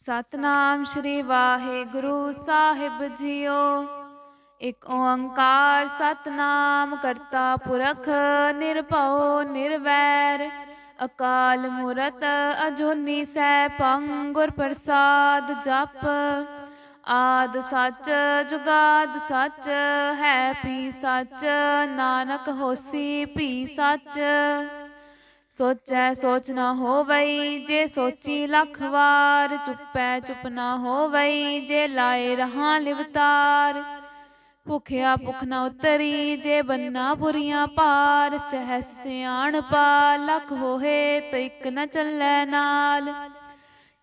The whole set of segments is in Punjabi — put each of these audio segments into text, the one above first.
ਸਤਨਾਮ ਸ੍ਰੀ ਵਾਹਿਗੁਰੂ ਸਾਹਿਬ ਜੀਓ ਇਕ ਓੰਕਾਰ ਸਤਨਾਮ ਕਰਤਾ ਪੁਰਖ ਨਿਰਭਉ ਨਿਰਵੈਰ ਅਕਾਲ ਮੂਰਤ ਅਜੂਨੀ ਸੈ ਪੰਗੁਰ ਪ੍ਰਸਾਦ ਜਪ ਆਦ ਸੱਚ ਜੁਗਾਦ ਸੱਚ ਹੈ ਪੀ ਸੱਚ ਨਾਨਕ ਹੋਸੀ ਪੀ ਸੱਚ ਸੋਚੈ ਸੋਚ ਨਾ ਹੋਵਈ ਜੇ ਸੋਚੀ ਲੱਖ ਵਾਰ ਚੁੱਪੈ ਚੁੱਪ ਨਾ ਹੋਵਈ ਜੇ ਲਾਇ ਰਹਾ ਲਿਵਤਾਰ ਭੁਖਿਆ ਭੁਖ ਨਾ ਉਤਰੀ ਜੇ ਬੰਨਾ ਪੁਰੀਆਂ ਪਾਰ ਸਹਸ ਸਿਆਣ ਪਾ ਲੱਖ ਹੋਏ ਤੇ ਇੱਕ ਨਾ ਚੱਲੈ ਨਾਲ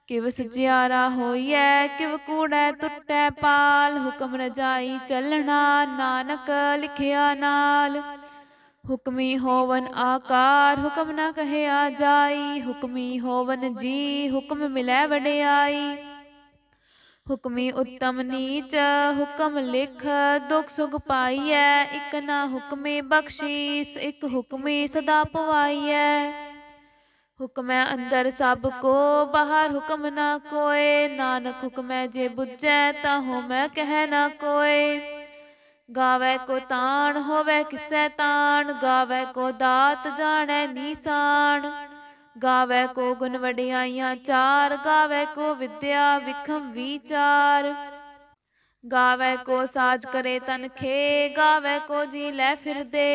ਕਿਵ ਸਚਿਆਰਾ ਹੋਈਐ ਕਿਵ ਕੂੜੈ ਟੁੱਟੈ ਪਾਲ ਹੁਕਮ ਰਜਾਈ ਚੱਲਣਾ ਨਾਨਕ ਲਿਖਿਆ ਨਾਲ ਹੁਕਮੀ ਹੋਵਨ ਆਕਾਰ ਹੁਕਮ ਨਾ ਕਹੇ ਆ ਜਾਈ ਹੁਕਮੀ ਹੋਵਨ ਜੀ ਹੁਕਮ ਮਿਲੈ ਵਡਿਆਈ ਹੁਕਮੀ ਉੱਤਮ ਨੀਚ ਹੁਕਮ ਲਿਖ ਦੁਖ ਸੁਖ ਪਾਈਐ ਇਕ ਨਾ ਹੁਕਮੇ ਬਖਸ਼ੀਸ ਇਕ ਹੁਕਮੇ ਸਦਾ ਪਵਾਈਐ ਹੁਕਮੈ ਅੰਦਰ ਸਭ ਕੋ ਬਾਹਰ ਹੁਕਮ ਨਾ ਕੋਏ ਨਾਨਕ ਹੁਕਮੈ ਜੇ ਬੁੱਝੈ ਤਾ ਹੋ ਮੈਂ ਕਹਿ ਨਾ ਕੋਏ गावे को तान होवे किसै तान गावे को दात जाने निशान गावे को गुण चार गावे को विद्या विखम विचार गावे को साज करे तन खे गावे को जी ले फिर दे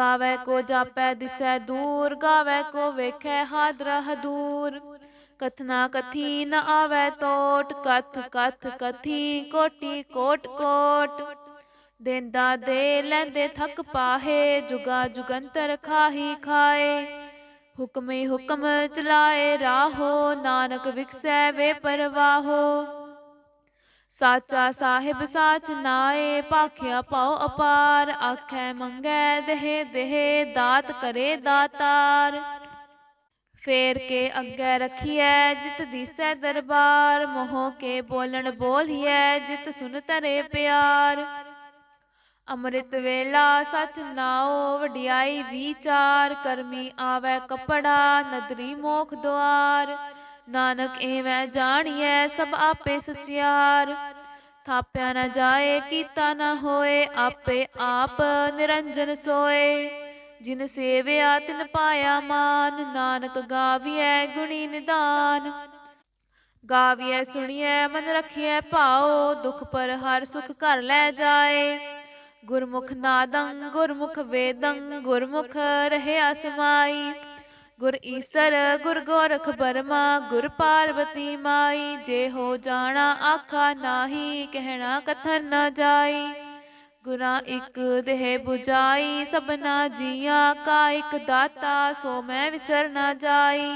गावे को जापै दिसे दूर गावे को वेखै हादरा दूर कथना कथी न आवे तोट कथ कथ कथी कोटि कोट कोट, कोट ਦੇਂਦਾ ਦੇ ਲੈਂਦੇ ਥੱਕ ਪਾਹੇ ਜੁਗਾ ਜੁਗੰਤਰ ਖਾਹੀ ਖਾਏ ਹੁਕਮੇ ਹੁਕਮ ਚਲਾਏ ਰਾਹੋ ਨਾਨਕ ਵਿਖਸੈ ਵੇ ਪਰਵਾਹੋ ਸਾਚਾ ਸਾਹਿਬ ਸਾਚ ਨਾਏ ਪਾਖਿਆ ਪਾਉ ਅਪਾਰ ਆਖੈ ਮੰਗੈ ਦੇਹ ਦੇਹ ਦਾਤ ਕਰੇ ਦਾਤਾਰ ਫੇਰ ਕੇ ਅੱਗੇ ਰਖੀਐ ਜਿਤ ਦੀਸੈ ਦਰਬਾਰ ਮੋਹ ਕੇ ਬੋਲਣ ਬੋਲੀਐ ਜਿਤ ਸੁਨ ਤਰੇ ਪਿਆਰ ਅੰਮ੍ਰਿਤ ਵੇਲਾ ਸਚ ਨਾਉ ਵਡਿਆਈ ਵਿਚਾਰ ਕਰਮੀ ਆਵੇ ਕਪੜਾ ਨਦਰੀ ਮੋਖ ਦੁਆਰ ਨਾਨਕ ਐਵੇਂ ਜਾਣੀਐ ਸਭ ਆਪੇ ਸਚਿਆਰ ਥਾਪਿਆ ਨਾ ਜਾਏ ਕੀਤਾ ਨਾ ਹੋਏ ਆਪੇ ਆਪ ਨਿਰੰਜਨ ਸੋਏ ਜਿਨ ਸੇਵਿਆ ਤਿਨ ਪਾਇਆ ਮਾਨ ਨਾਨਕ ਗਾਵੀਐ ਗੁਣੀ ਨਿਦਾਨ ਗਾਵੀਐ ਸੁਣੀਐ ਮਨ ਰਖੀਐ ਭਾਉ ਦੁਖ ਪਰ ਹਰ ਸੁਖ ਘਰ ਲੈ ਜਾਏ ਗੁਰਮੁਖ ਨਾਦੰ ਗੁਰਮੁਖ ਵੇਦੰ ਗੁਰਮੁਖ ਰਹੇ ਅਸਮਾਈ ਗੁਰ ਈਸਰ ਗੁਰ ਗੋਰਖ ਬਰਮਾ ਗੁਰ ਪਾਰਵਤੀ ਮਾਈ ਜੇ ਹੋ ਜਾਣਾ ਆਖਾ ਨਾਹੀ ਕਹਿਣਾ ਕਥਨ ਨਾ ਜਾਈ ਗੁਰਾ ਇੱਕ ਦੇਹ 부ਜਾਈ ਸਭਨਾ ਜੀਆ ਕਾ ਇੱਕ ਦਾਤਾ ਸੋ ਮੈਂ ਵਿਸਰ ਨਾ ਜਾਈ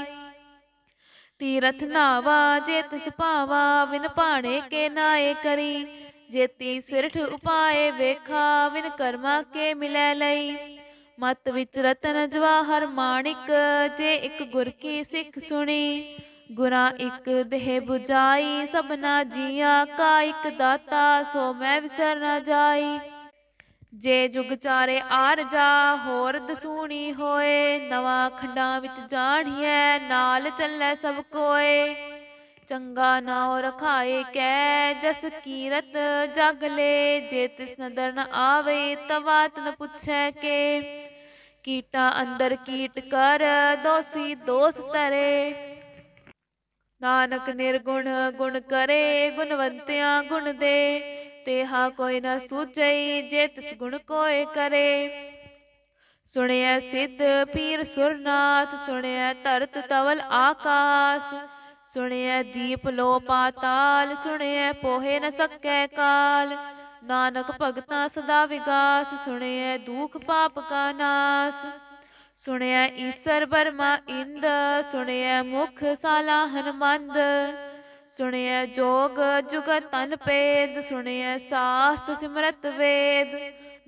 ਤੀਰਥ ਨਾਵਾ ਜੇ ਤਿਸ ਪਾਵਾ ਵਿਨ ਭਾਣੇ ਕੇ ਨਾਏ ਕਰੀ ਜੇਤੀ ਸਿਰਠ ਉਪਾਏ ਵੇਖਾ ਵਿਨ ਕਰਮਾ ਕੇ ਮਿਲੈ ਲਈ ਮਤ ਵਿੱਚ ਰਤਨ ਜਵਾਹਰ ਮਾਣਿਕ ਜੇ ਇੱਕ ਗੁਰ ਕੀ ਸਿੱਖ ਸੁਣੀ ਗੁਰਾ ਇੱਕ ਦੇਹ 부ਜਾਈ ਸਭਨਾ ਜੀਆ ਕਾ ਇੱਕ ਦਾਤਾ ਸੋ ਮੈਂ ਵਿਸਰ ਨਾ ਜਾਈ ਜੇ ਜੁਗ ਚਾਰੇ ਆਰ ਜਾ ਹੋਰ ਦਸੂਣੀ ਹੋਏ ਨਵਾ ਖੰਡਾਂ ਵਿੱਚ ਜਾਣੀਐ ਨਾਲ ਚੱਲੈ ਸਭ ਕੋਏ ਚੰਗਾ ਨਾਉ ਰਖਾਏ ਕੈ ਜਸ ਕੀਰਤ ਜਗ ਲੇ ਜੇ ਤਿਸ ਨਦਰ ਨ ਆਵੇ ਤਵਾਤ ਨ ਪੁੱਛੈ ਕੇ ਕੀਟਾ ਅੰਦਰ ਕੀਟ ਕਰ ਦੋਸੀ ਦੋਸ ਤਰੇ ਨਾਨਕ ਨਿਰਗੁਣ ਗੁਣ ਕਰੇ ਗੁਣਵੰਤਿਆ ਗੁਣ ਦੇ ਤੇਹਾ ਕੋਈ ਨ ਸੂਚਈ ਜੇ ਤਿਸ ਗੁਣ ਕੋਏ ਕਰੇ ਸੁਣਿਆ ਸਿੱਧ ਪੀਰ ਸੁਰਨਾਥ ਸੁਣਿਆ ਧਰਤ ਤਵਲ ਆਕਾਸ਼ ਸੁਣਿਐ ਦੀਪ ਲੋ ਪਾਤਾਲ ਸੁਣਿਐ ਪੋਹੇ ਨ ਸਕੈ ਕਾਲ ਨਾਨਕ ਭਗਤਾਂ ਸਦਾ ਵਿਗਾਸ ਸੁਣਿਐ ਦੁਖ ਪਾਪ ਕਾ ਨਾਸ ਸੁਣਿਐ ਈਸ਼ਰ ਬਰਮਾ ਇੰਦ ਸੁਣਿਐ ਮੁਖ ਸਾਲਾ ਹਨਮੰਦ ਸੁਣਿਐ ਜੋਗ ਜੁਗ ਤਨ ਪੇਦ ਸੁਣਿਐ ਸਾਸਤ ਸਿਮਰਤ ਵੇਦ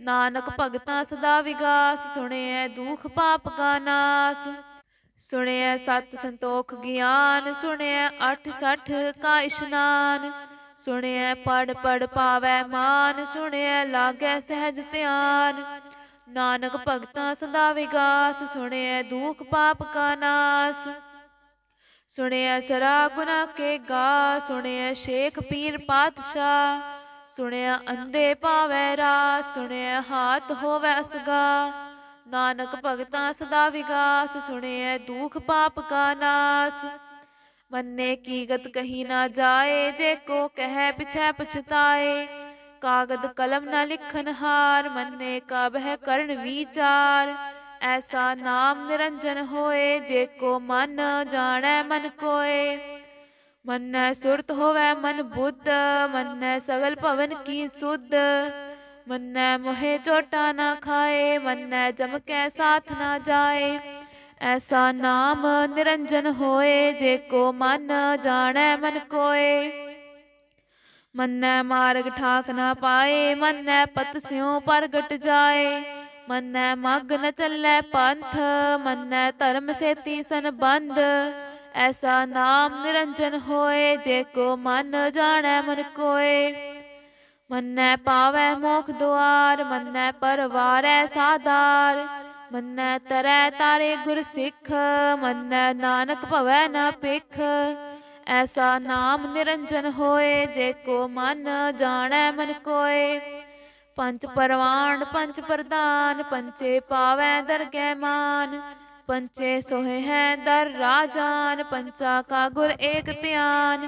ਨਾਨਕ ਭਗਤਾਂ ਸਦਾ ਵਿਗਾਸ ਸੁਣਿਐ ਦੁਖ ਪਾਪ ਕਾ ਨਾਸ ਸੁਣਿਆ ਸਤ ਸੰਤੋਖ ਗਿਆਨ ਸੁਣਿਆ ਅਠ ਸਠ ਕਾ ਇਸ਼ਨਾਨ ਸੁਣਿਆ ਪੜ ਪੜ ਪਾਵੈ ਮਾਨ ਸੁਣਿਆ ਲਾਗੈ ਸਹਿਜ ਧਿਆਨ ਨਾਨਕ ਭਗਤਾਂ ਸਦਾ ਵਿਗਾਸ ਸੁਣਿਆ ਦੁਖ ਪਾਪ ਕਾ ਨਾਸ ਸੁਣਿਆ ਸਰਾ ਗੁਨਾ ਕੇ ਗਾ ਸੁਣਿਆ ਸ਼ੇਖ ਪੀਰ ਪਾਤਸ਼ਾਹ ਸੁਣਿਆ ਅੰਦੇ ਪਾਵੇ ਰਾ ਸੁਣਿਆ ਹਾਥ ਹੋਵੇ ਅਸਗਾ ਨਾਨਕ ਭਗਤਾਂ ਸਦਾ ਵਿਗਾਸ ਸੁਣਿਐ ਦੁਖ ਪਾਪ ਕਾ ਨਾਸ ਮੰਨੇ ਕੀ ਗਤ ਕਹੀ ਨਾ ਜਾਏ ਜੇ ਕੋ ਕਹੈ ਪਿਛੈ ਪਛਤਾਏ ਕਾਗਦ ਕਲਮ ਨ ਲਿਖਨ ਹਾਰ ਮੰਨੇ ਕਬ ਹੈ ਕਰਨ ਵਿਚਾਰ ਐਸਾ ਨਾਮ ਨਿਰੰਜਨ ਹੋਏ ਜੇ ਕੋ ਮਨ ਜਾਣੈ ਮਨ ਕੋਏ ਮੰਨੈ ਸੁਰਤ ਹੋਵੈ ਮਨ ਬੁੱਧ ਮੰਨੈ ਸਗਲ ਭਵਨ ਕੀ ਸੁਧ ਮੰਨੈ ਮੋਹੇ ਝੋਟਾ ਨਾ ਖਾਏ ਮੰਨੈ ਜਮ ਕੈ ਸਾਥ ਨਾ ਜਾਏ ਐਸਾ ਨਾਮ ਨਿਰੰਜਨ ਹੋਏ ਜੇ ਕੋ ਮਨ ਜਾਣੈ ਮਨ ਕੋਏ ਮੰਨੈ ਮਾਰਗ ਠਾਕ ਨਾ ਪਾਏ ਮੰਨੈ ਪਤ ਸਿਉ ਪ੍ਰਗਟ ਜਾਏ ਮੰਨੈ ਮਗ ਨ ਚੱਲੈ ਪੰਥ ਮੰਨੈ ਧਰਮ ਸੇਤੀ ਸੰਬੰਧ ਐਸਾ ਨਾਮ ਨਿਰੰਜਨ ਹੋਏ ਜੇ ਕੋ ਮਨ ਜਾਣੈ ਮਨ ਕੋਏ ਮੰਨੈ ਪਾਵੈ ਮੋਖ ਦੁਆਰ ਮੰਨੈ ਪਰਵਾਰੈ ਸਾਧਾਰ ਮੰਨੈ ਤਰੈ ਤਾਰੇ ਗੁਰ ਸਿੱਖ ਮੰਨੈ ਨਾਨਕ ਭਵੈ ਨ ਪਿਖ ਐਸਾ ਨਾਮ ਨਿਰੰਜਨ ਹੋਏ ਜੇ ਕੋ ਮਨ ਜਾਣੈ ਮਨ ਕੋਏ ਪੰਜ ਪਰਵਾਣ ਪੰਜ ਪ੍ਰਦਾਨ ਪੰਚੇ ਪਾਵੈ ਦਰਗਹਿ ਮਾਨ ਪੰਚੇ ਸੋਹੇ ਹੈ ਦਰ ਰਾਜਾਨ ਪੰਚਾ ਕਾ ਗੁਰ ਏਕ ਧਿਆਨ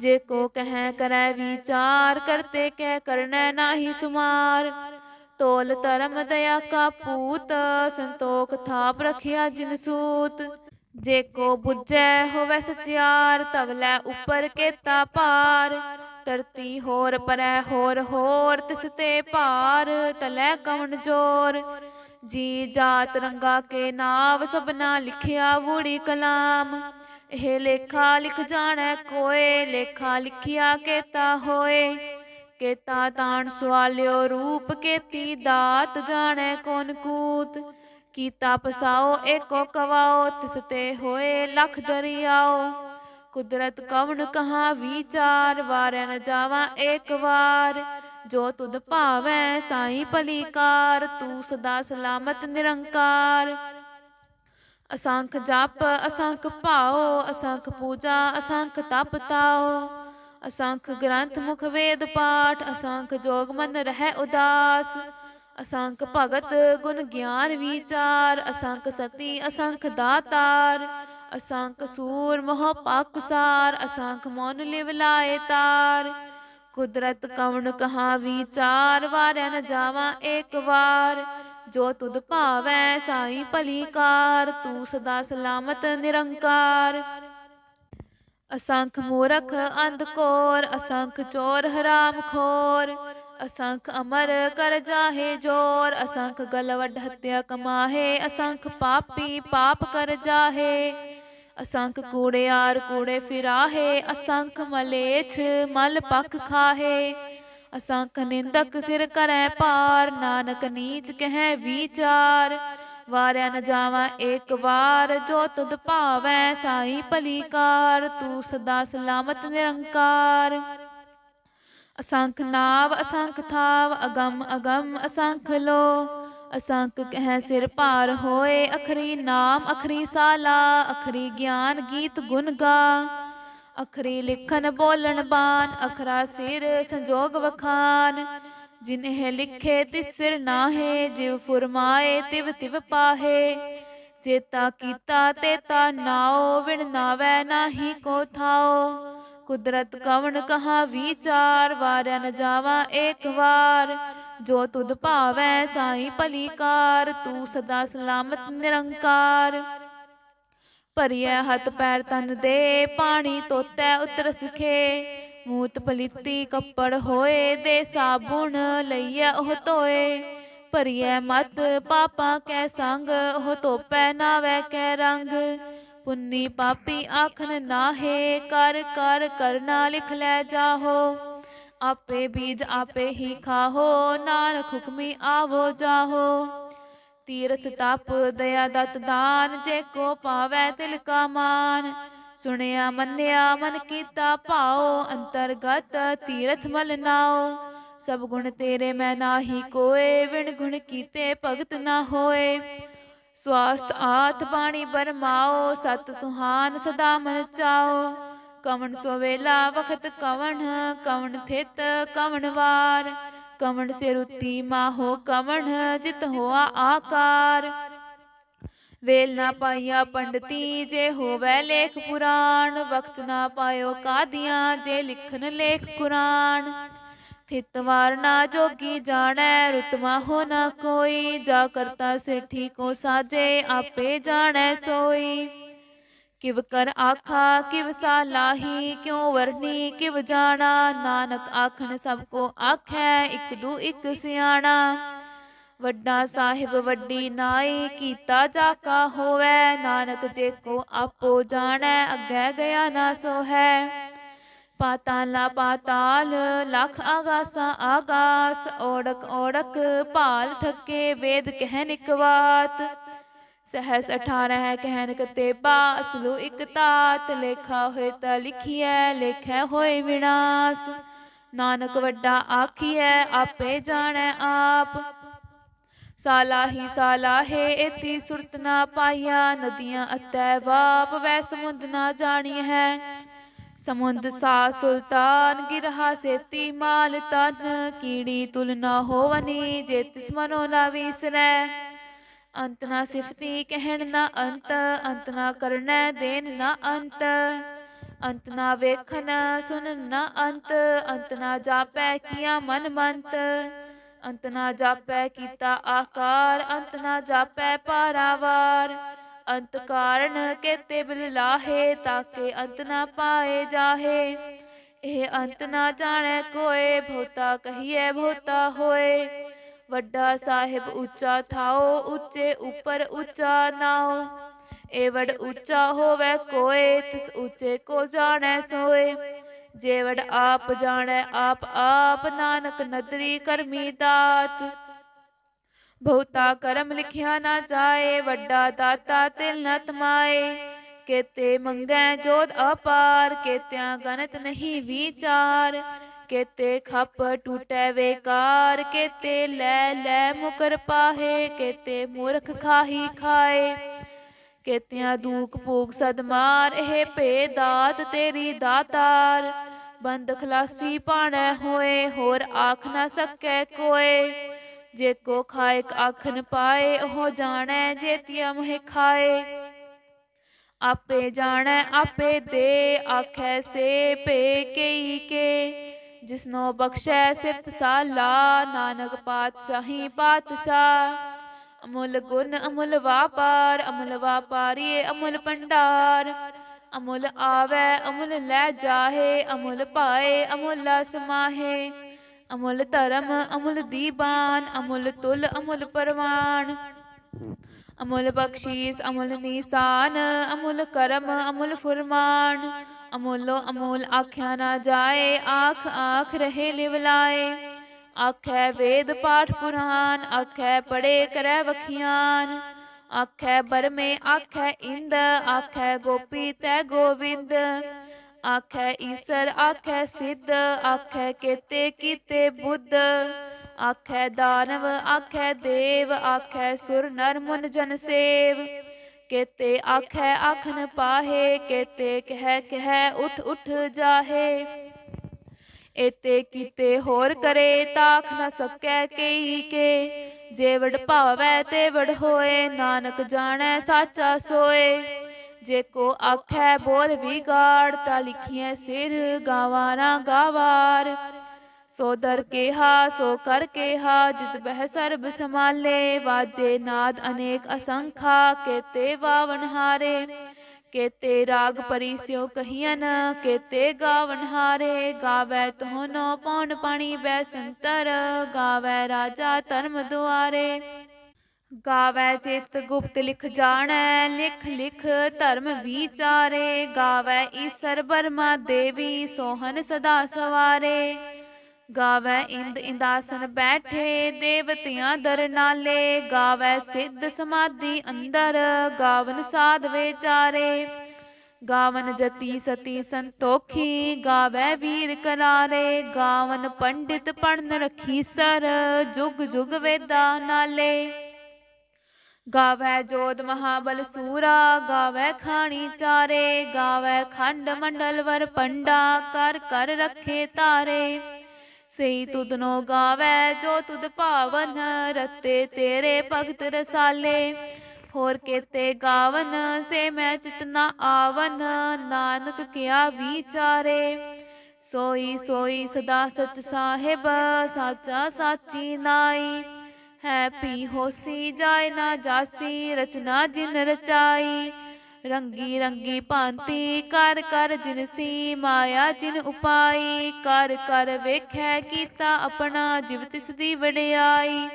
ਜੇ ਕੋ ਕਹੈ ਕਰੈ ਵਿਚਾਰ ਕਰਤੇ ਕਹਿ ਕਰਨੈ ਨਾਹੀ ਸੁਮਾਰ ਤੋਲ ਧਰਮ ਦਇਆ ਕਾ ਪੂਤ ਸੰਤੋਖ ਥਾਪ ਰਖਿਆ ਜਿਨ ਸੂਤ ਜੇ ਕੋ ਬੁੱਝੈ ਹੋਵੇ ਸਚਿਆਰ ਤਵ ਲੈ ਉਪਰ ਕੇਤਾ ਪਾਰ ਤਰਤੀ ਹੋਰ ਪਰੈ ਹੋਰ ਹੋਰ ਤਿਸ ਤੇ ਭਾਰ ਤਲੈ ਕਵਣ ਜੋਰ ਜੀ ਜਾਤ ਰੰਗਾ ਕੇ ਨਾਵ ਸਭਨਾ ਲਿਖਿਆ ਵੂੜੀ ਕਲਾਮ ਇਹ ਲੇਖਾ ਲਿਖ ਜਾਣਾ ਕੋਏ ਲੇਖਾ ਲਿਖਿਆ ਕੇਤਾ ਹੋਏ ਕੇਤਾ ਤਾਣ ਸਵਾਲਿਓ ਰੂਪ ਕੇਤੀ ਦਾਤ ਜਾਣੈ ਕੋਨ ਕੂਤ ਕੀਤਾ ਪਸਾਓ ਏਕੋ ਕਵਾਓ ਤਿਸ ਤੇ ਹੋਏ ਲਖ ਦਰਿਆਓ ਕੁਦਰਤ ਕਵਣ ਕਹਾ ਵਿਚਾਰ ਵਾਰੈ ਨ ਜਾਵਾ ਏਕ ਵਾਰ ਜੋ ਤੁਧ ਭਾਵੈ ਸਾਈ ਭਲੀਕਾਰ ਤੂੰ ਸਦਾ ਸਲਾਮਤ ਨਿਰੰਕਾਰ ਅਸਾਂਖ ਜਪ ਅਸਾਂਖ ਭਾਉ ਅਸਾਂਖ ਪੂਜਾ ਅਸਾਂਖ ਤਪ ਤਾਉ ਅਸੰਖ ਗ੍ਰੰਥ ਮੁਖ ਵੇਦ ਪਾਠ ਅਸਾਂਖ ਜੋਗ ਮਨ ਰਹਿ ਉਦਾਸ ਅਸਾਂਖ ਭਗਤ ਗੁਣ ਗਿਆਨ ਵਿਚਾਰ ਅਸਾਂਖ ਸਤੀ ਅਸਾਂਖ ਦਾਤਾਰ ਅਸਾਂਖ ਸੂਰ ਮਹਾ ਪਾਕਸਾਰ ਅਸਾਂਖ ਮੌਨ ਲਿਵ ਲਾਏ ਤਾਰ ਕੁਦਰਤ ਕਵਣ ਕਹਾ ਵਿਚਾਰ ਵਾਰਿਆ ਨ ਜਾਵਾ ਇੱਕ ਵਾਰ ਜੋ ਤੁਧ ਭਾਵੈ ਸਾਈ ਭਲੀ ਕਾਰ ਤੂੰ ਸਦਾ ਸਲਾਮਤ ਨਿਰੰਕਾਰ ਅਸੰਖ ਮੂਰਖ ਅੰਧਕੋਰ ਅਸੰਖ ਚੋਰ ਹਰਾਮ ਖੋਰ ਅਸੰਖ ਅਮਰ ਕਰ ਜਾਹੇ ਜੋਰ ਅਸੰਖ ਗਲਵਡ ਹੱਤਿਆ ਕਮਾਹੇ ਅਸੰਖ ਪਾਪੀ ਪਾਪ ਕਰ ਜਾਹੇ ਅਸੰਖ ਕੂੜਿਆਰ ਕੂੜੇ ਫਿਰਾਹੇ ਅਸੰਖ ਮਲੇਛ ਮਲ ਪਖ ਖਾਹੇ ਅਸਾਂ ਕਨਿੰਦਕ ਸਿਰ ਕਰੈ ਪਾਰ ਨਾਨਕ ਨੀਚ ਕਹੈ ਵਿਚਾਰ ਵਾਰਿਆ ਨ ਜਾਵਾ ਇੱਕ ਵਾਰ ਜੋ ਤੁਧ ਭਾਵੈ ਸਾਈ ਭਲੀ ਕਾਰ ਤੂੰ ਸਦਾ ਸਲਾਮਤ ਨਿਰੰਕਾਰ ਅਸੰਖ ਨਾਵ ਅਸੰਖ ਥਾਵ ਅਗੰਮ ਅਗੰਮ ਅਸੰਖ ਲੋ ਅਸੰਖ ਕਹਿ ਸਿਰ ਭਾਰ ਹੋਏ ਅਖਰੀ ਨਾਮ ਅਖਰੀ ਸਾਲਾ ਅਖਰੀ ਗਿਆਨ ਗੀਤ ਗੁਣ ਗਾ ਅਖਰੀ ਲਿਖਨ ਬੋਲਣ ਬਾਨ ਅਖਰਾ ਸਿਰ ਸੰਜੋਗ ਵਖਾਨ ਜਿਨਹਿ ਲਿਖੇ ਤਿਸ ਸਿਰ ਨਾਹੇ ਜਿਵ ਫੁਰਮਾਏ ਤਿਵ ਤਿਵ ਪਾਹੇ ਚੇਤਾ ਕੀਤਾ ਤੇਤਾ ਨਾਉ ਵਿਣ ਨਾਵੇ ਨਾਹੀ ਕੋ ਥਾਉ ਕੁਦਰਤ ਕਵਣ ਕਹਾ ਵਿਚਾਰ ਵਾਰਿਆ ਨ ਜਾਵਾ ਏਕ ਵਾਰ ਜੋ ਤੁਧ ਭਾਵੈ ਸਾਈ ਭਲੀਕਾਰ ਤੂ ਤੂੰ ਸਦਾ ਸਲਾਮਤ ਨਿਰੰਕਾਰ ਭਰੀਐ ਹੱਥ ਪੈਰ ਤਨ ਦੇ ਪਾਣੀ ਤੋਤੈ ਉਤਰ ਸਿਖੇ ਮੂਤ ਪਲੀਤੀ ਕੱਪੜ ਹੋਏ ਦੇ ਸਾਬੁਣ ਲਈਐ ਉਹ ਧੋਏ ਭਰੀਐ ਮਤ ਪਾਪਾਂ ਕੈ ਸੰਗ ਉਹ ਧੋਪੈ ਨਾਵੇ ਕੈ ਰੰਗ ਪੁੰਨੀ ਪਾਪੀ ਆਖਨ ਨਾਹੇ ਕਰ ਕਰ ਕਰਨਾ ਲਿਖ ਲੈ ਜਾਹੋ ਆਪੇ ਬੀਜ ਆਪੇ ਹੀ ਖਾਹੋ ਨਾਨਕ ਹੁਕਮੀ ਆਵੋ ਜਾਹੋ ਤੀਰਥ ਤਪ ਦਇਆ ਦਤ ਦਾਨ ਜੇ ਕੋ ਪਾਵੇ ਤਿਲ ਕਾ ਮਾਨ ਸੁਣਿਆ ਮੰਨਿਆ ਮਨ ਕੀਤਾ ਭਾਉ ਅੰਤਰਗਤ ਤੀਰਥ ਮਲ ਨਾਉ ਸਭ ਗੁਣ ਤੇਰੇ ਮੈਂ ਨਾਹੀ ਕੋਏ ਵਿਣ ਗੁਣ ਕੀਤੇ ਭਗਤ ਨਾ ਹੋਏ ਸਵਾਸਤ ਆਤ ਬਾਣੀ ਬਰਮਾਉ ਸਤ ਸੁਹਾਨ ਸਦਾ ਮਨ ਚਾਉ ਕਵਣ ਸੋ ਵੇਲਾ ਵਖਤ ਕਵਣ ਕਵਣ ਥਿਤ ਕਵਣ ਵਾਰ कवण से रुति माहो ਕਮਣ ਜਿਤ ਹੋਆ ਆਕਾਰ ਵੇਲ ਨਾ ਪਾਇਆ ਪੰਡਤੀ ਜੇ ਹੋਵੇ ਲੇਖ ਪੁਰਾਣ ਵਕਤ ਨਾ ਪਾਇਓ ਕਾਦੀਆਂ ਜੇ ਲਿਖਨ ਲੇਖ ਕੁਰਾਨ ਥਿਤਵਾਰ ਨਾ ਜੋਗੀ ਜਾਣੈ ਰਤਵਾ ਹੋ ਨਾ ਕੋਈ ਜਾ ਕਰਤਾ ਸੇਠੀ ਕੋ ਸਾਜੇ ਆਪੇ ਜਾਣੈ ਸੋਈ ਕਿਵ ਕਰ ਆਖਾ ਕਿਵ ਸਾ ਲਾਹੀ ਕਿਉ ਵਰਨੀ ਕਿਵ ਜਾਣਾ ਨਾਨਕ ਆਖਣ ਸਭ ਕੋ ਆਖੈ ਇਕ ਦੂ ਇਕ ਸਿਆਣਾ ਵੱਡਾ ਸਾਹਿਬ ਵੱਡੀ ਨਾਈ ਕੀਤਾ ਜਾ ਕਾ ਹੋਵੇ ਨਾਨਕ ਜੇ ਕੋ ਆਪੋ ਜਾਣੈ ਅੱਗੇ ਗਿਆ ਨਾ ਸੋ ਹੈ ਪਾਤਾਲਾ ਪਾਤਾਲ ਲਖ ਆਗਾਸਾ ਆਗਾਸ ਔੜਕ ਔੜਕ ਭਾਲ ਥੱਕੇ ਵੇਦ ਕਹਿ ਨਿਕਵਾਤ ਸਹਸ 18 ਹੈ ਕਹਿਨ ਕਤੇ ਲੋ ਇਕ ਤਾਤ ਲੇਖਾ ਹੋਏ ਤਾਂ ਲਿਖੀਐ ਲੇਖੈ ਹੋਏ ਵਿਨਾਸ਼ ਨਾਨਕ ਵੱਡਾ ਆਖੀਐ ਆਪੇ ਜਾਣੈ ਆਪ ਸਾਲਾਹੀ ਸਾਲਾਹੇ ਇਤੀ ਸੁਰਤ ਨਾ ਪਾਈਆ ਨਦੀਆਂ ਅਤੈ ਵਾਪ ਵੈ ਸਮੁੰਦ ਨਾ ਜਾਣੀ ਹੈ ਸਮੁੰਦ ਸਾ ਸੁਲਤਾਨ ਗਿਰਹਾ ਸੇਤੀ ਮਾਲ ਤਨ ਕੀੜੀ ਤੁਲ ਨਾ ਹੋਵਨੀ ਜੇ ਤਿਸ ਮਨੋ ਨਾ ਵਿਸਰੈ ਅੰਤ ਨਾ ਸਿਫਤੀ ਕਹਿਣ ਨਾ ਅੰਤ ਅੰਤ ਨਾ ਕਰਨਾ ਦੇਨ ਨਾ ਅੰਤ ਅੰਤ ਨਾ ਵੇਖਣ ਸੁਣਨ ਨਾ ਅੰਤ ਅੰਤ ਨਾ ਜਾਪੈ ਕੀਆ ਮਨ ਮੰਤ ਅੰਤ ਨਾ ਜਾਪੈ ਕੀਤਾ ਆਕਾਰ ਅੰਤ ਨਾ ਜਾਪੈ ਪਾਰਾਵਾਰ ਅੰਤ ਕਾਰਨ ਕੇਤੇ ਬਿਲ ਲਾਹੇ ਕੇ ਅੰਤ ਨਾ ਪਾਏ ਜਾਹੇ ਇਹ ਅੰਤ ਨਾ ਜਾਣੈ ਕੋਏ ਭੋਤਾ ਕਹੀਏ ਭੋਤਾ ਹੋਏ वड्डा साहेब उच्चा थाओ उच्चे ऊपर उच्चा नाओ एवड उच्चा होवे कोए तिस उच्चे को जाने सोए जेवड आप जाने आप आप नानक नदरी करमी दात बहुता करम लिखिया ना जाए वड्डा दाता तिल नतमाए केते मंगे जोत अपार केत्या गणित नहीं विचार ਕੇਤੇ ਖੱਪ ਟੁੱਟੇ ਵੇਕਾਰ ਕੇਤੇ ਲੈ ਲੈ ਮੁਕਰ ਪਾਹੇ ਕੇਤੇ ਮੂਰਖ ਖਾਹੀ ਖਾਏ ਕੇਤਿਆਂ ਦੂਖ ਭੋਗ ਸਦਮਾਰ ਇਹ ਭੇ ਦਾਤ ਤੇਰੀ ਦਾਤਾਰ ਬੰਦ ਖਲਾਸੀ ਪਾਣੈ ਹੋਏ ਹੋਰ ਆਖ ਨਾ ਸਕੈ ਕੋਏ ਜੇ ਕੋ ਖਾਇਕ ਨ ਪਾਏ ਉਹ ਜਾਣੈ ਜੇ ਤਿਆ ਮਹਿ ਖਾਏ ਆਪੇ ਜਾਣੈ ਆਪੇ ਦੇ ਆਖੈ ਸੇ ਭੇ ਕੇਈ ਕੇ ਜਿਸਨੋ ਬਖਸ਼ੈ ਸਿਫਤ ਸਾਲਾ ਨਾਨਕ ਪਾਤਸ਼ਾਹੀ ਪਾਤਸ਼ਾਹ ਅਮੁੱਲ ਗੁਣ ਅਮੁੱਲ ਵਾਪਾਰ ਅਮੁੱਲ ਵਾਪਾਰੀਏ ਅਮੁੱਲ ਪੰਡਾਰ ਅਮੁੱਲ ਆਵੇ ਅਮੁੱਲ ਲੈ ਜਾਹੇ ਅਮੁੱਲ ਪਾਏ ਅਮੁੱਲ ਸਮਾਹੇ ਅਮੁੱਲ ਧਰਮ ਅਮੁੱਲ ਦੀਬਾਨ ਅਮੁੱਲ ਤੁਲ ਅਮੁੱਲ ਪਰਵਾਨ ਅਮੁੱਲ ਬਖਸ਼ੀਸ ਅਮੁੱਲ ਨੀਸਾਨ ਅਮੁੱਲ ਕਰਮ ਅਮੁੱਲ ਫੁਰਮਾਨ ਅਮੋਲੋ ਅਮੋਲ ਆਖਿਆ ਨਾ ਜਾਏ ਆਖ ਆਖ ਰਹੇ ਲਿਵ ਲਾਏ ਆਖੈ ਵੇਦ ਪਾਠ ਪੁਰਾਨ ਆਖੈ ਪੜੇ ਕਰੈ ਵਖਿਆਨ ਆਖੈ ਬਰਮੇ ਆਖੈ ਇੰਦ ਆਖੈ ਗੋਪੀ ਤੈ ਗੋਵਿੰਦ ਆਖੈ ਈਸਰ ਆਖੈ ਸਿੱਧ ਆਖੈ ਕੇਤੇ ਕੀਤੇ ਬੁੱਧ ਆਖੈ ਦਾਨਵ ਆਖੈ ਦੇਵ ਆਖੈ ਸੁਰ ਨਰ ਮੁਨ ਜਨ ਸੇਵ ਕੇਤੇ ਆਖੈ ਆਖਨ ਪਾਹੇ ਕੇਤੇ ਕਹਿ ਕਹਿ ਉਠ ਉਠ ਜਾਹੇ ਇਤੇ ਕੀਤੇ ਹੋਰ ਕਰੇ ਤਾਖ ਨ ਸਕੈ ਕਈ ਕੇ ਜੇ ਵਡ ਭਾਵੈ ਤੇ ਵਡ ਹੋਏ ਨਾਨਕ ਜਾਣੈ ਸਾਚਾ ਸੋਏ ਜੇ ਕੋ ਆਖੈ ਬੋਲ ਵਿਗਾੜ ਤਾਂ ਲਿਖੀਐ ਸਿਰ ਗਾਵਾਂ ਨਾ ਗਾਵਾਰ ਸੋ ਦਰ ਕੇਹਾ ਸੋ ਕਰ ਕੇਹਾ ਜਿਤ ਬਹਿ ਸਰਬ ਸਮਾਲੇ ਵਾਜੇ ਨਾਦ ਅਨੇਕ ਅਸੰਖਾ ਕੇਤੇ ਵਾਵਨ ਹਾਰੇ ਕੇਤੇ ਰਾਗ ਪਰੀ ਕਹੀਆਂ ਕਹੀਨ ਕੇਤੇ ਗਾਵਨ ਹਾਰੇ ਗਾਵੇ ਤੋਹਨੋ ਪੌਣ ਪਾਣੀ ਬੈ ਸੰਤਰ ਗਾਵੇ ਰਾਜਾ ਧਰਮ ਦੁਆਰੇ ਗਾਵੇ ਚਿਤ ਗੁਪਤ ਲਿਖ ਜਾਣੈ ਲਿਖ ਲਿਖ ਧਰਮ ਵਿਚਾਰੇ ਗਾਵੇ ਈਸ਼ਰ ਬਰਮਾ ਦੇਵੀ ਸੋਹਨ ਸਦਾ ਸਵਾਰੇ ਗਾਵੈ ਇੰਦ ਇੰਦਾਸਨ ਬੈਠੇ ਦੇਵਤਿਆਂ ਦਰ ਨਾਲੇ ਗਾਵੈ ਸਿੱਧ ਸਮਾਧੀ ਅੰਦਰ ਗਾਵਨ ਸਾਧ ਵਿਚਾਰੇ ਗਾਵਨ ਜਤੀ ਸਤੀ ਸੰਤੋਖੀ ਗਾਵੈ ਵੀਰ ਕਰਾਰੇ ਗਾਵਨ ਪੰਡਿਤ ਪੜਨ ਰਖੀ ਸਰ ਜੁਗ ਜੁਗ ਵੇਦਾ ਨਾਲੇ ਗਾਵੈ ਜੋਦ ਮਹਾਬਲ ਸੂਰਾ ਗਾਵੈ ਖਾਣੀ ਚਾਰੇ ਗਾਵੈ ਖੰਡ ਮੰਡਲ ਵਰ ਪੰਡਾ ਕਰ ਕਰ ਰਖੇ ਤਾਰੇ ਸਹੀ ਨੋ ਗਾਵੇ ਜੋ ਤੁਧ ਭਾਵਨ ਰਤੇ ਤੇਰੇ ਭਗਤ ਰਸਾਲੇ ਹੋਰ ਕੇਤੇ ਗਾਵਨ ਸੇ ਮੈਂ ਚਿਤਨਾ ਆਵਨ ਨਾਨਕ ਕਿਆ ਵਿਚਾਰੇ ਸੋਈ ਸੋਈ ਸਦਾ ਸਚ ਸਾਹਿਬ ਸਾਚਾ ਸਾਚੀ ਨਾਈ ਹੈ ਪੀ ਹੋਸੀ ਜਾਏ ਨਾ ਜਾਸੀ ਰਚਨਾ ਜਿਨ ਰਚਾਈ ਰੰਗੀ ਰੰਗੀ ਭਾਂਤੀ ਕਰ ਕਰ ਜਿਨਸੀ ਮਾਇਆ ਜਿਨ ਉਪਾਈ ਕਰ ਕਰ ਵੇਖੈ ਕੀਤਾ ਆਪਣਾ ਜਿਵ ਤਿਸ ਦੀ ਵਡਿਆਈ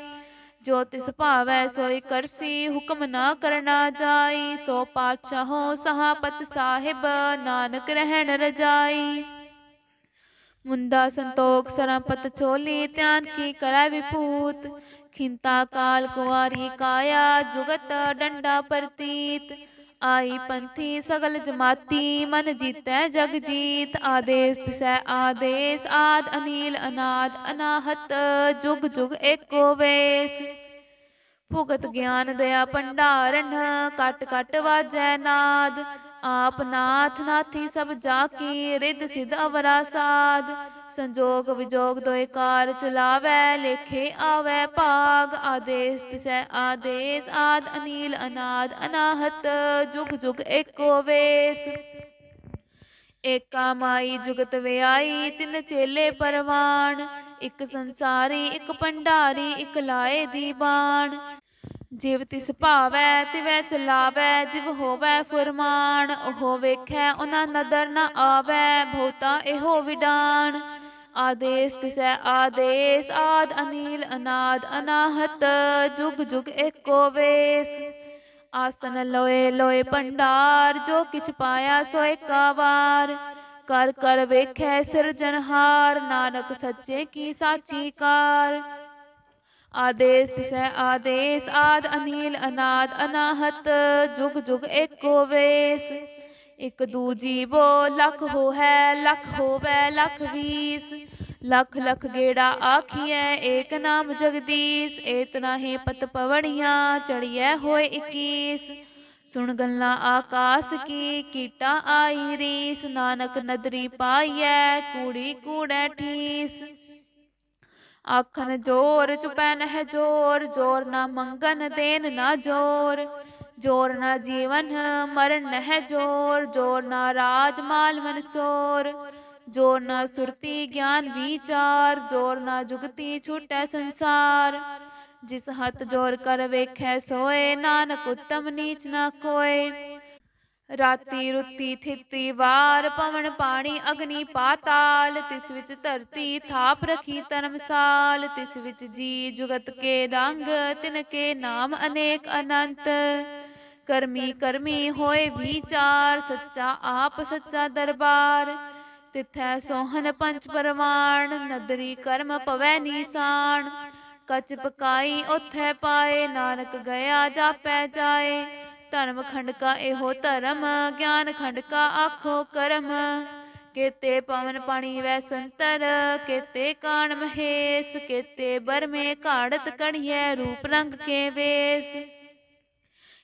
ਜੋ ਤਿਸ ਭਾਵੈ ਸੋਈ ਕਰਸੀ ਹੁਕਮ ਨਾ ਕਰਨਾ ਜਾਈ ਸੋ ਪਾਤਸ਼ਾਹੋ ਸਹਾਪਤ ਸਾਹਿਬ ਨਾਨਕ ਰਹਿਣ ਰਜਾਈ ਮੁੰਦਾ ਸੰਤੋਖ ਸਰਪਤ ਛੋਲੀ ਧਿਆਨ ਕੀ ਕਰੈ ਵਿਪੂਤ ਖਿੰਤਾ ਕਾਲ ਕੁਵਾਰੀ ਕਾਇਆ ਜੁਗਤ ਡੰਡਾ ਪ੍ਰਤੀਤ ਆਈ ਪੰਥੀ ਸਗਲ ਜਮਾਤੀ ਮਨ ਜੀਤੈ ਜਗ ਜੀਤ ਆਦੇਸ ਤਿਸੈ ਆਦੇਸ ਆਦ ਅਨੀਲ ਅਨਾਦ ਅਨਾਹਤ ਜੁਗ ਜੁਗ ਏਕੋ ਵੇਸ ਭੁਗਤ ਗਿਆਨ ਦਇਆ ਭੰਡਾਰਨ ਕਟ ਕਟ ਵਾਜੈ ਨਾਦ ਆਪ ਨਾਥ ਨਾਥੀ ਸਭ ਜਾ ਕੀ ਰਿੱਧ ਸਿਧ ਅਵਰਾ ਸਾਧ ਸੰਜੋਗ ਵਿਜੋਗ ਦੋਇ ਕਾਰ ਚਲਾਵੇ ਲੇਖੇ ਆਵੇ ਭਾਗ ਆਦੇਸ ਤਿਸੈ ਆਦੇਸ ਆਦ ਅਨੀਲ ਅਨਾਦ ਅਨਾਹਤ ਜੁਗ ਜੁਗ ਏਕੋ ਵੇਸ ਏਕਾ ਮਾਈ ਜੁਗਤ ਵਿਆਈ ਤਿੰਨ ਚੇਲੇ ਪਰਵਾਨ ਇੱਕ ਸੰਸਾਰੀ ਇੱਕ ਭੰਡਾਰੀ ਇੱਕ ਲਾਏ ਦੀ ਬਾਣ ਜਿਵ ਤਿਸ ਭਾਵੈ ਤਿਵੈ ਚਲਾਵੈ ਜਿਵ ਹੋਵੈ ਫੁਰਮਾਨ ਉਹ ਵੇਖੈ ਉਹਨਾਂ ਨਦਰ ਨਾ ਆਵੈ ਭਉਤਾ ਇਹੋ ਵਿਡਾਨ ਆਦੇਸ ਤਿਸੈ ਆਦੇਸ ਆਦ ਅਨੀਲ ਅਨਾਦ ਅਨਾਹਤ ਜੁਗ ਜੁਗ ਇੱਕੋ ਵੇਸ ਆਸਨ ਲੋਏ ਲੋਏ ਭੰਡਾਰ ਜੋ ਕਿਛ ਪਾਇਆ ਸੋ ਵਾਰ ਕਰ ਕਰ ਵੇਖੈ ਸਿਰਜਨਹਾਰ ਨਾਨਕ ਸੱਚੇ ਕੀ ਸਾਚੀ ਕਾਰ ਆਦੇਸ ਤਿਸੈ ਆਦੇਸ ਆਦ ਅਨੀਲ ਅਨਾਦ ਅਨਾਹਤ ਜੁਗ ਜੁਗ ਇੱਕ ਹੋਵੇਸ ਇੱਕ ਦੂਜੀ ਵੋ ਲਖ ਹੋ ਹੈ ਲਖ ਹੋਵੇ ਲਖ ਵੀਸ ਲਖ ਲਖ ਗੇੜਾ ਆਖੀਐ ਏਕ ਨਾਮ ਜਗਦੀਸ਼ ਏਤਨਾ ਹੀ ਪਤ ਪਵਣੀਆਂ ਚੜੀਐ ਹੋਏ 21 ਸੁਣ ਗੱਲਾਂ ਆਕਾਸ ਕੀ ਕੀਟਾ ਆਈ ਰੀਸ ਨਾਨਕ ਨਦਰੀ ਪਾਈਐ ਕੂੜੀ ਕੂੜੈ ਠੀਸ ਆਖਣ ਜੋਰ ਚੁਪੈ ਹੈ ਜੋਰ ਜੋਰ ਨਾ ਮੰਗਨ ਦੇਨ ਨਾ ਜੋਰ ਜੋਰ ਨਾ ਜੀਵਨ ਮਰਨ ਹੈ ਜੋਰ ਜੋਰ ਨਾ ਰਾਜ ਮਾਲ ਮਨਸੋਰ ਜੋਰ ਨਾ ਸੁਰਤੀ ਗਿਆਨ ਵਿਚਾਰ ਜੋਰ ਨਾ ਜੁਗਤੀ ਛੁਟੈ ਸੰਸਾਰ ਜਿਸ ਹੱਥ ਜੋਰ ਕਰ ਵੇਖੈ ਸੋਏ ਨਾਨਕ ਉਤਮ ਨੀਚ ਨਾ ਕੋਏ ਰਾਤੀ ਰੁੱਤੀ ਥਿੱਤੀ ਵਾਰ ਪਵਨ ਪਾਣੀ ਅਗਨੀ ਪਾਤਾਲ ਤਿਸ ਵਿੱਚ ਧਰਤੀ ਥਾਪ ਰਖੀ ਤਰਮਸਾਲ ਤਿਸ ਵਿੱਚ ਜੀ ਜੁਗਤ ਕੇ ਰੰਗ ਤਿਨ ਕੇ ਨਾਮ ਅਨੇਕ ਅਨੰਤ ਕਰਮੀ ਕਰਮੀ ਹੋਏ ਵਿਚਾਰ ਸੱਚਾ ਆਪ ਸੱਚਾ ਦਰਬਾਰ ਤਿਥੈ ਸੋਹਨ ਪੰਚ ਪਰਮਾਨ ਨਦਰੀ ਕਰਮ ਪਵੈ ਨੀਸਾਨ ਕਚ ਪਕਾਈ ਉਥੈ ਪਾਏ ਨਾਨਕ ਗਿਆ ਜਾਪੈ ਜਾਏ ਧਰਮ ਕਾ ਇਹੋ ਧਰਮ ਗਿਆਨ ਕਾ ਆਖੋ ਕਰਮ ਕੇਤੇ ਪਵਨ ਪਾਣੀ ਵੈ ਸੰਤਰ ਕੇਤੇ ਕਾਣ ਮਹੇਸ ਕੇਤੇ ਬਰਮੇ ਘਾੜਤ ਕਣੀਏ ਰੂਪ ਰੰਗ ਕੇ ਵੇਸ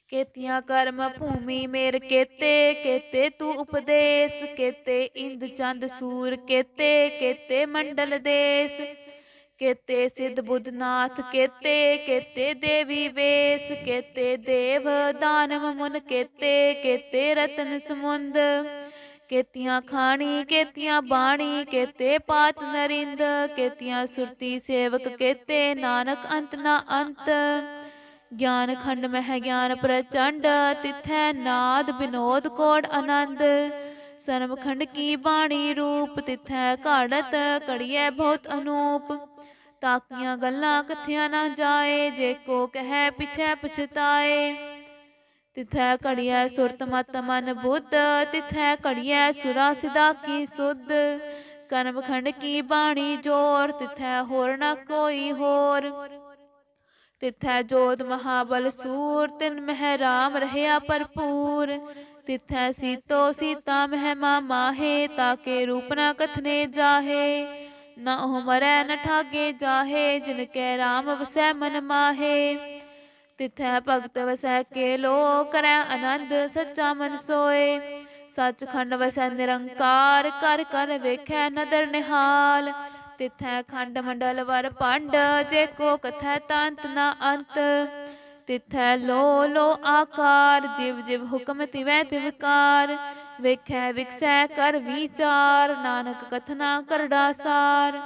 ਕੇਤੀਆਂ ਕਰਮ ਭੂਮੀ ਮੇਰ ਕੇਤੇ ਕੇਤੇ ਤੂੰ ਉਪਦੇਸ ਕੇਤੇ ਇੰਦ ਚੰਦ ਸੂਰ ਕੇਤੇ ਕੇਤੇ ਮੰਡਲ ਦੇਸ ਕੇਤੇ ਸਿੱਧ ਬੁੱਧਨਾਥ ਕੇਤੇ ਕੇਤੇ ਦੇਵੀ ਵੇਸ ਕੇਤੇ ਦੇਵ ਦਾਨਵ ਮੁਨ ਕੇਤੇ ਕੇਤੇ ਰਤਨ ਸਮੁੰਦ ਕੇਤੀਆਂ ਖਾਣੀ ਕੇਤੀਆਂ ਬਾਣੀ ਕੇਤੇ ਪਾਤ ਨਰਿੰਦ ਕੇਤੀਆਂ ਸੁਰਤੀ ਸੇਵਕ ਕੇਤੇ ਨਾਨਕ ਅੰਤ ਨਾ ਅੰਤ ਗਿਆਨ ਖੰਡ ਮਹਿ ਗਿਆਨ ਪ੍ਰਚੰਡ ਤਿਥੈ ਨਾਦ ਬਿਨੋਦ ਕੋੜ ਆਨੰਦ ਸਰਮ ਖੰਡ ਕੀ ਬਾਣੀ ਰੂਪ ਤਿਥੈ ਘੜਤ ਕੜੀਐ ਬਹੁਤ ਅਨੂਪ ਤਾਕੀਆਂ ਗੱਲਾਂ ਕਥਿਆ ਨਾ ਜਾਏ ਜੇ ਕੋ ਕਹੈ ਪਿਛੈ ਪਛਤਾਏ ਤਿਥੈ ਘੜੀਐ ਸੁਰਤ ਮਤ ਮਨ ਬੁੱਧ ਤਿਥੈ ਘੜੀਐ ਸੁਰਾ ਸਿਦਾ ਕੀ ਸੁਧ ਕਰਮ ਖੰਡ ਕੀ ਬਾਣੀ ਜੋਰ ਤਿਥੈ ਹੋਰ ਨਾ ਕੋਈ ਹੋਰ ਤਿਥੈ ਜੋਤ ਮਹਾਬਲ ਸੂਰ ਤਿਨ ਮਹਿ ਰਾਮ ਰਹਿਆ ਭਰਪੂਰ ਤਿਥੈ ਸੀਤੋ ਸੀਤਾ ਮਹਿ ਮਾਹੇ ਤਾਕੇ ਰੂਪ ਨਾ ਕਥਨੇ ਜਾਹੇ ਨਾ ਉਹ ਮਰੈ ਨ ਠਾਗੇ ਜਾਹੇ ਜਿਨ ਕੈ ਰਾਮ ਵਸੈ ਮਨ ਮਾਹੇ ਤਿਥੈ ਭਗਤ ਵਸੈ ਕੇ ਲੋ ਕਰੈ ਆਨੰਦ ਸੱਚਾ ਮਨ ਸੋਏ ਸੱਚਖੰਡ ਵਸੈ ਨਿਰੰਕਾਰ ਕਰ ਕਰ ਵੇਖੈ ਨਦਰ ਨਿਹਾਲ ਤਿਥੈ ਖੰਡ ਮੰਡਲ ਵਰ ਪੰਡ ਜੇ ਕੋ ਕਥੈ ਤੰਤ ਨਾ ਅੰਤ ਤਿਥੈ ਲੋ ਲੋ ਆਕਾਰ ਜਿਵ ਜਿਵ ਹੁਕਮ ਤਿਵੈ ਤਿਵਕਾਰ ਵੇਖੈ ਵਿਖਸੈ ਕਰ ਵਿਚਾਰ ਨਾਨਕ ਕਥਨਾ ਕਰਦਾ ਸਾਰ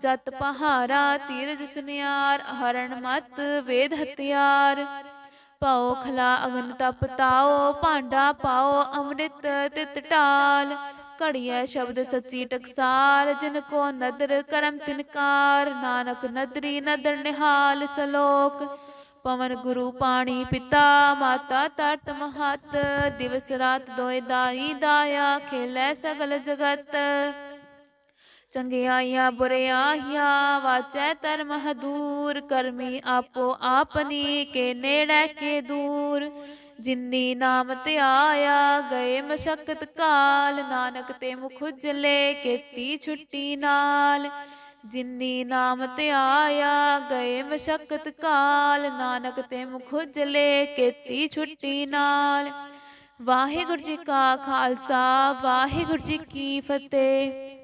ਜਤ ਪਹਾਰਾ ਤੀਰ ਸੁਨਿਆਰ ਹਰਣ ਮਤ ਵੇਦ ਹਤਿਆਰ ਪਾਓ ਖਲਾ ਅਗਨ ਤਪ ਭਾਂਡਾ ਪਾਓ ਅੰਮ੍ਰਿਤ ਤਿਤ ਟਾਲ ਘੜੀਐ ਸ਼ਬਦ ਸੱਚੀ ਟਕਸਾਰ ਜਿਨ ਕੋ ਨਦਰ ਕਰਮ ਤਿਨਕਾਰ ਨਾਨਕ ਨਦਰੀ ਨਦਰ ਨਿਹਾਲ ਸਲੋਕ ਪਵਨ ਗੁਰੂ ਪਾਣੀ ਪਿਤਾ ਮਾਤਾ ਤਰਤ ਮਹਤ ਦਿਵਸ ਰਾਤ ਦੋਇ ਦਾਈ ਦਾਇਆ ਖੇਲੇ ਸਗਲ ਜਗਤ ਚੰਗਿਆਈਆ ਬੁਰਿਆਈਆ ਵਾਚੈ ਧਰਮ ਹਦੂਰ ਕਰਮੀ ਆਪੋ ਆਪਨੀ ਕੇ ਨੇੜੇ ਕੇ ਦੂਰ ਜਿੰਨੀ ਨਾਮ ਤੇ ਆਇਆ ਗਏ ਮਸ਼ਕਤ ਕਾਲ ਨਾਨਕ ਤੇ ਮੁਖ ਜਲੇ ਕੇਤੀ ਛੁੱਟੀ ਨਾਲ ਜਿੰਨੀ ਨਾਮ ਤੇ ਆਇਆ ਗਏ ਮਸ਼ਕਤ ਕਾਲ ਨਾਨਕ ਤੇ ਮੁਖ ਜਲੇ ਕੀਤੀ ਛੁੱਟੀ ਨਾਲ ਵਾਹਿਗੁਰੂ ਜੀ ਕਾ ਖਾਲਸਾ ਵਾਹਿਗੁਰੂ ਜੀ ਕੀ ਫਤਿਹ